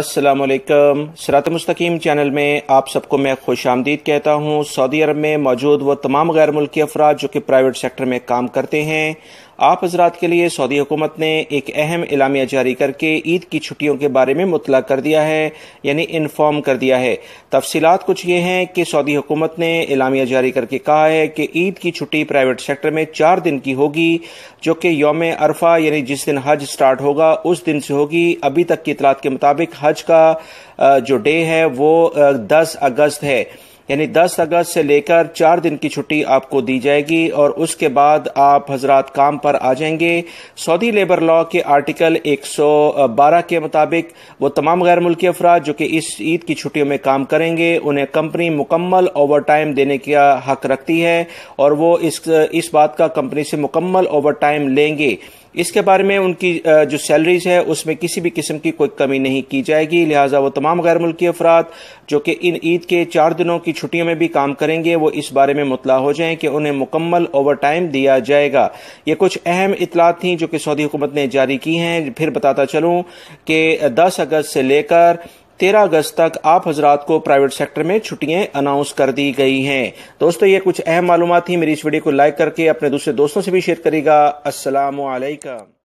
السلام علیکم سرات مستقیم چینل میں آپ سب کو میں خوش آمدید کہتا ہوں سعودی عرب میں موجود وہ تمام غیر ملکی افراد جو کہ پرائیویٹ سیکٹر میں کام کرتے ہیں آپ حضرات کے لیے سعودی حکومت نے ایک اہم اعلامیہ جاری کر کے عید کی چھٹیوں کے بارے میں مطلع کر دیا ہے یعنی انفارم کر دیا ہے تفصیلات کچھ یہ ہیں کہ سعودی حکومت نے اعلامیہ جاری کر کے کہا ہے کہ عید کی چھٹی پرائیویٹ سیکٹر میں چار دن کی ہوگی جو کہ یوم عرفہ یعنی جس دن حج سٹارٹ ہوگا اس دن سے ہوگی ابھی تک کی اطلاعات کے مطابق حج کا جو ڈے ہے وہ دس اگست ہے یعنی دس اگست سے لے کر چار دن کی چھٹی آپ کو دی جائے گی اور اس کے بعد آپ حضرات کام پر آ جائیں گے سعودی لیبر لا کے آرٹیکل ایک سو بارہ کے مطابق وہ تمام غیر ملکی افراد جو کہ اس عید کی چھٹیوں میں کام کریں گے انہیں کمپنی مکمل اوور ٹائم دینے کا حق رکھتی ہے اور وہ اس بات کا کمپنی سے مکمل اوور ٹائم لیں گے اس کے بارے میں ان کی جو سیلریز ہے اس میں کسی بھی قسم کی کوئی کمی نہیں کی جائے گی لہٰذا وہ تمام غیر ملکی افراد جو کہ ان عید کے چار دنوں کی چھٹیوں میں بھی کام کریں گے وہ اس بارے میں مطلع ہو جائیں کہ انہیں مکمل اوور ٹائم دیا جائے گا یہ کچھ اہم اطلاعات تھیں جو کہ سعودی حکومت نے جاری کی ہیں پھر بتاتا چلوں کہ دس اگست سے لے کر تیرہ اگست تک آپ حضرات کو پرائیویٹ سیکٹر میں چھٹیاں اناؤنس کر دی گئی ہیں دوستو یہ کچھ اہم معلومات تھی میری اس ویڈیو کو لائک کر کے اپنے دوسرے دوستوں سے بھی شیئر کرے گا السلام علیکم